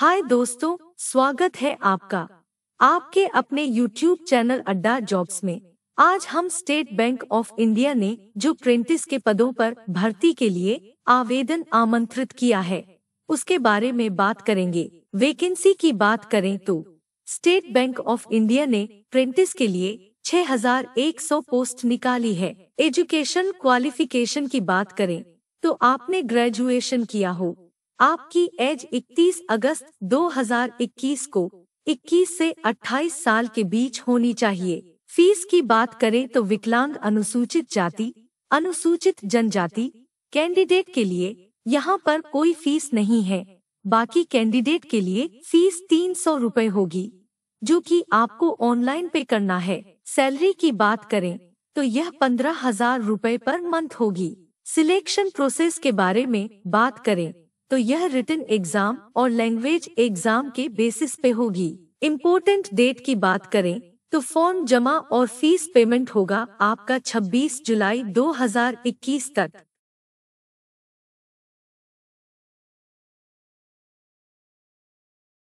हाय दोस्तों स्वागत है आपका आपके अपने YouTube चैनल अड्डा जॉब्स में आज हम स्टेट बैंक ऑफ इंडिया ने जो प्रेंटिस के पदों पर भर्ती के लिए आवेदन आमंत्रित किया है उसके बारे में बात करेंगे वैकेंसी की बात करें तो स्टेट बैंक ऑफ इंडिया ने प्रेंटिस के लिए 6,100 पोस्ट निकाली है एजुकेशन क्वालिफिकेशन की बात करें तो आपने ग्रेजुएशन किया हो आपकी एज 31 अगस्त 2021 को 21 से 28 साल के बीच होनी चाहिए फीस की बात करें तो विकलांग अनुसूचित जाति अनुसूचित जनजाति कैंडिडेट के लिए यहाँ पर कोई फीस नहीं है बाकी कैंडिडेट के लिए फीस तीन सौ रूपए होगी जो कि आपको ऑनलाइन पे करना है सैलरी की बात करें तो यह पंद्रह हजार रूपए पर मंथ होगी सिलेक्शन प्रोसेस के बारे में बात करें तो यह रिटर्न एग्जाम और लैंग्वेज एग्जाम के बेसिस पे होगी इम्पोर्टेंट डेट की बात करें तो फॉर्म जमा और फीस पेमेंट होगा आपका 26 जुलाई 2021 तक